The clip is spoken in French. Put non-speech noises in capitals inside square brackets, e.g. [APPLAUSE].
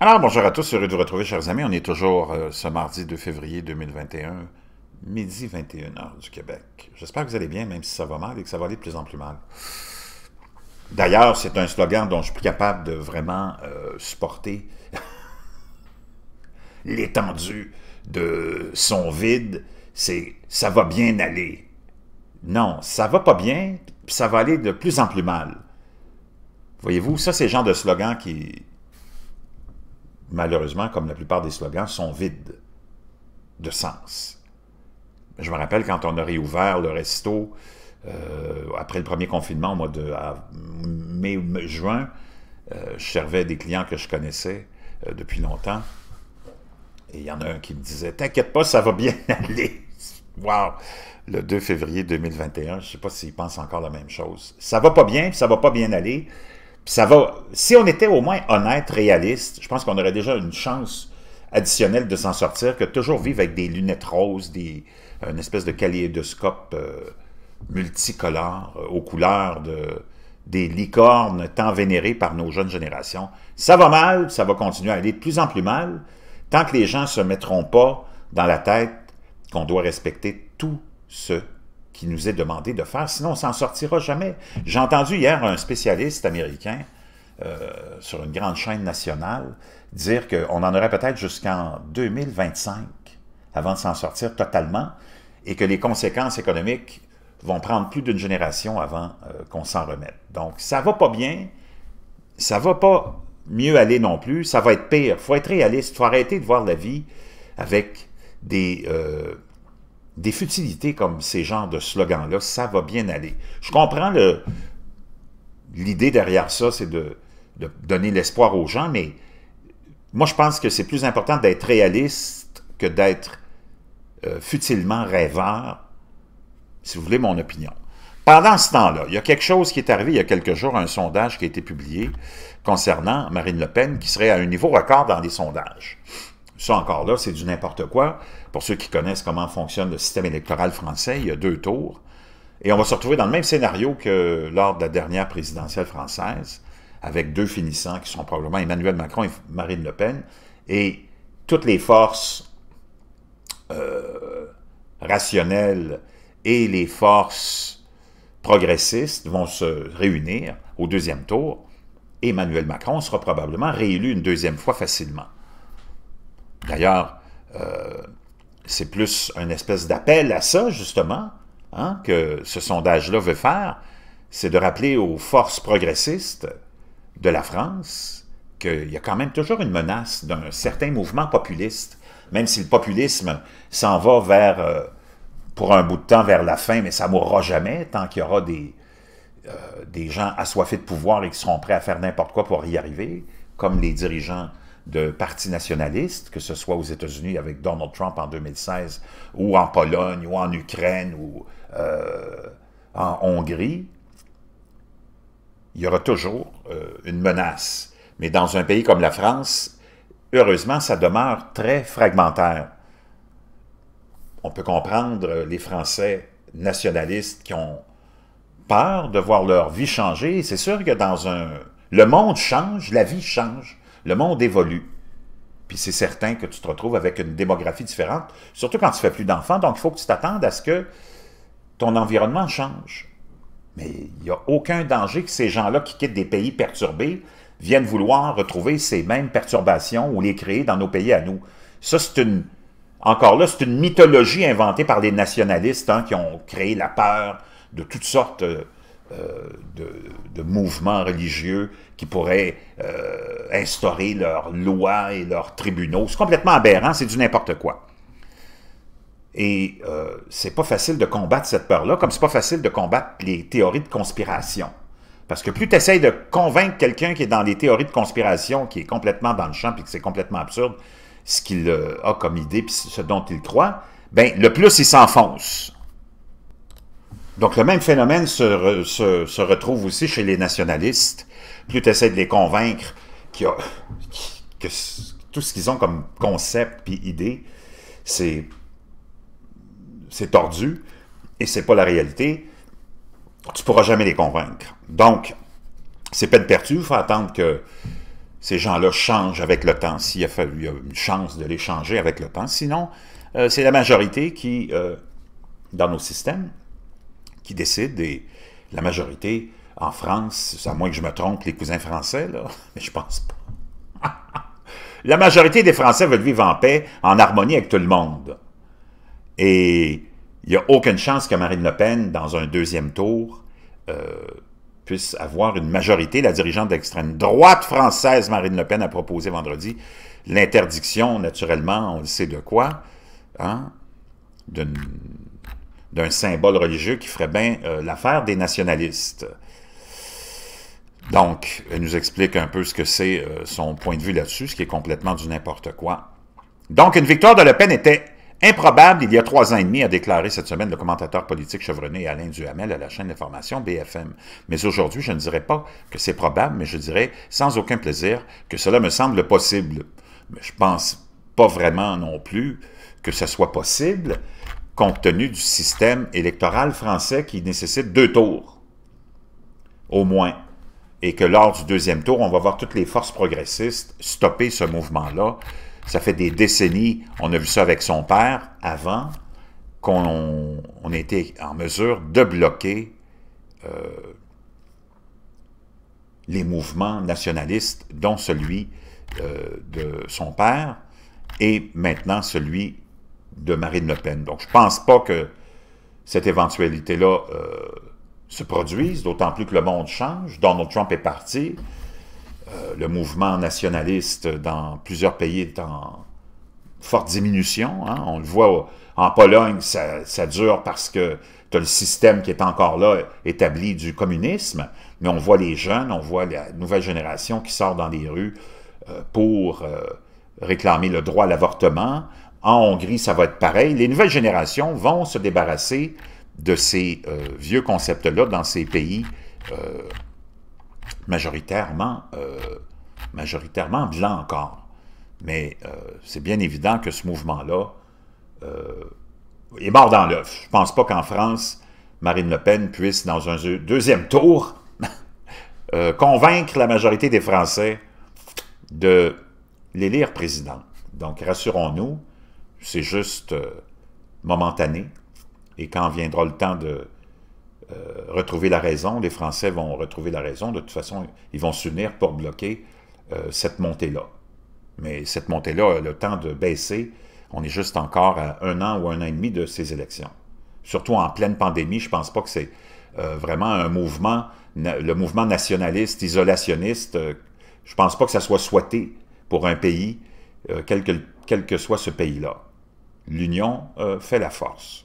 Alors, bonjour à tous, heureux de vous retrouver, chers amis. On est toujours euh, ce mardi 2 février 2021, midi 21h du Québec. J'espère que vous allez bien, même si ça va mal et que ça va aller de plus en plus mal. D'ailleurs, c'est un slogan dont je suis capable de vraiment euh, supporter [LAUGHS] l'étendue de son vide. C'est « ça va bien aller ». Non, ça va pas bien, ça va aller de plus en plus mal. Voyez-vous, ça, c'est le genre de slogan qui, malheureusement, comme la plupart des slogans, sont vides de sens. Je me rappelle quand on a réouvert le resto euh, après le premier confinement au mois de mai ou juin, euh, je servais des clients que je connaissais euh, depuis longtemps. Et il y en a un qui me disait T'inquiète pas, ça va bien [LAUGHS] aller. Wow! Le 2 février 2021, je ne sais pas s'il pense encore la même chose. Ça va pas bien, ça va pas bien aller ça va. Si on était au moins honnête, réaliste, je pense qu'on aurait déjà une chance additionnelle de s'en sortir que toujours vivre avec des lunettes roses, des, une espèce de kaléidoscope euh, multicolore euh, aux couleurs des licornes tant vénérées par nos jeunes générations. Ça va mal, ça va continuer à aller de plus en plus mal, tant que les gens ne se mettront pas dans la tête qu'on doit respecter tout ce qui nous est demandé de faire, sinon on s'en sortira jamais. J'ai entendu hier un spécialiste américain euh, sur une grande chaîne nationale dire qu'on en aurait peut-être jusqu'en 2025 avant de s'en sortir totalement et que les conséquences économiques vont prendre plus d'une génération avant euh, qu'on s'en remette. Donc, ça va pas bien, ça va pas mieux aller non plus, ça va être pire. faut être réaliste, faut arrêter de voir la vie avec des... Euh, des futilités comme ces genres de slogans-là, ça va bien aller. Je comprends l'idée derrière ça, c'est de, donner l'espoir aux gens, mais moi, je pense que c'est plus important d'être réaliste que d'être euh, futilement rêveur, si vous voulez mon opinion. Pendant ce temps-là, il y a quelque chose qui est arrivé il y a quelques jours, un sondage qui a été publié concernant Marine Le Pen, qui serait à un niveau record dans les sondages. Ça encore là, c'est du n'importe quoi. Pour ceux qui connaissent comment fonctionne le système électoral français, il y a deux tours. Et on va se retrouver dans le même scénario que lors de la dernière présidentielle française, avec deux finissants qui sont probablement Emmanuel Macron et Marine Le Pen. Et toutes les forces euh, rationnelles et les forces progressistes vont se réunir au deuxième tour. Emmanuel Macron sera probablement réélu une deuxième fois facilement. D'ailleurs, euh, c'est plus une espèce d'appel à ça, justement, hein, que ce sondage-là veut faire, c'est de rappeler aux forces progressistes de la France qu'il y a quand même toujours une menace d'un certain mouvement populiste, même si le populisme s'en va vers, euh, pour un bout de temps, vers la fin, mais ça mourra jamais tant qu'il y aura des, euh, des gens assoiffés de pouvoir et qui seront prêts à faire n'importe quoi pour y arriver, comme les dirigeants de partis nationalistes, que ce soit aux États-Unis avec Donald Trump en 2016, ou en Pologne, ou en Ukraine, ou euh, en Hongrie, il y aura toujours euh, une menace. Mais dans un pays comme la France, heureusement, ça demeure très fragmentaire. On peut comprendre les Français nationalistes qui ont peur de voir leur vie changer. C'est sûr que dans un... Le monde change, la vie change. Le monde évolue. Puis c'est certain que tu te retrouves avec une démographie différente, surtout quand tu fais plus d'enfants. Donc, il faut que tu t'attendes à ce que ton environnement change. Mais il n'y a aucun danger que ces gens-là qui quittent des pays perturbés viennent vouloir retrouver ces mêmes perturbations ou les créer dans nos pays à nous. Ça, c'est une... Encore là, c'est une mythologie inventée par les nationalistes hein, qui ont créé la peur de toutes sortes... Euh, euh, de, mouvements religieux qui pourraient euh, instaurer leurs lois et leurs tribunaux. C'est complètement aberrant, c'est du n'importe quoi. Et euh, c'est pas facile de combattre cette peur-là, comme c'est pas facile de combattre les théories de conspiration. Parce que plus tu essaies de convaincre quelqu'un qui est dans les théories de conspiration, qui est complètement dans le champ et que c'est complètement absurde, ce qu'il a comme idée puis ce dont il croit, ben le plus il s'enfonce. Donc le même phénomène se, retrouve aussi chez les nationalistes. Plus tu essaies de les convaincre que tout ce qu'ils ont comme concept puis idée, c'est tordu et c'est pas la réalité, tu pourras jamais les convaincre. Donc, c'est peine perdue, il faut attendre que ces gens-là changent avec le temps, s'il y a une chance de les changer avec le temps. Sinon, euh, c'est la majorité qui, euh, dans nos systèmes, qui décide, et la majorité en France, à moins que je me trompe, les cousins français, là, [LAUGHS] mais je pense pas. [LAUGHS] la majorité des Français veulent vivre en paix, en harmonie avec tout le monde. Et il n'y a aucune chance que Marine Le Pen, dans un deuxième tour, euh, puisse avoir une majorité. La dirigeante d'extrême droite française, Marine Le Pen, a proposé vendredi l'interdiction, naturellement, on le sait de quoi, hein, d'une d'un symbole religieux qui ferait bien euh, l'affaire des nationalistes. Donc, elle nous explique un peu ce que c'est euh, son point de vue là-dessus, ce qui est complètement du n'importe quoi. Donc, une victoire de Le Pen était improbable il y a trois ans et demi, a déclaré cette semaine le commentateur politique chevronné Alain Duhamel à la chaîne d'information BFM. Mais aujourd'hui, je ne dirais pas que c'est probable, mais je dirais sans aucun plaisir que cela me semble possible. Mais je pense pas vraiment non plus que ce soit possible, compte tenu du système électoral français qui nécessite deux tours, au moins. Et que lors du deuxième tour, on va voir toutes les forces progressistes stopper ce mouvement-là. Ça fait des décennies, on a vu ça avec son père, avant qu'on on était en mesure de bloquer euh, les mouvements nationalistes, dont celui euh, de son père et maintenant celui de Marine Le Pen. Donc, je ne pense pas que cette éventualité-là euh, se produise, d'autant plus que le monde change. Donald Trump est parti. Euh, le mouvement nationaliste dans plusieurs pays est en forte diminution. Hein. On le voit en Pologne, ça, dure parce que tu as le système qui est encore là, établi du communisme, mais on voit les jeunes, on voit la nouvelle génération qui sort dans les rues euh, pour réclamer le droit à l'avortement. En Hongrie, ça va être pareil. Les nouvelles générations vont se débarrasser de ces euh, vieux concepts-là dans ces pays euh, majoritairement, euh, majoritairement blancs encore. Mais c'est bien évident que ce mouvement-là est mort dans l'œuf. Je ne pense pas qu'en France, Marine Le Pen puisse, dans un deuxième tour, [LAUGHS] convaincre la majorité des Français de l'élire président. Donc, rassurons-nous, c'est juste euh, momentané. Et quand viendra le temps de euh, retrouver la raison, les Français vont retrouver la raison. De toute façon, ils vont s'unir pour bloquer euh, cette montée-là. Mais cette montée-là, le temps de baisser, on est juste encore à un an ou un an et demi de ces élections. Surtout en pleine pandémie, je ne pense pas que c'est vraiment un mouvement, le mouvement nationaliste, isolationniste, je ne pense pas que ça soit souhaité pour un pays, quel quel que soit ce pays-là. L'union euh, fait la force.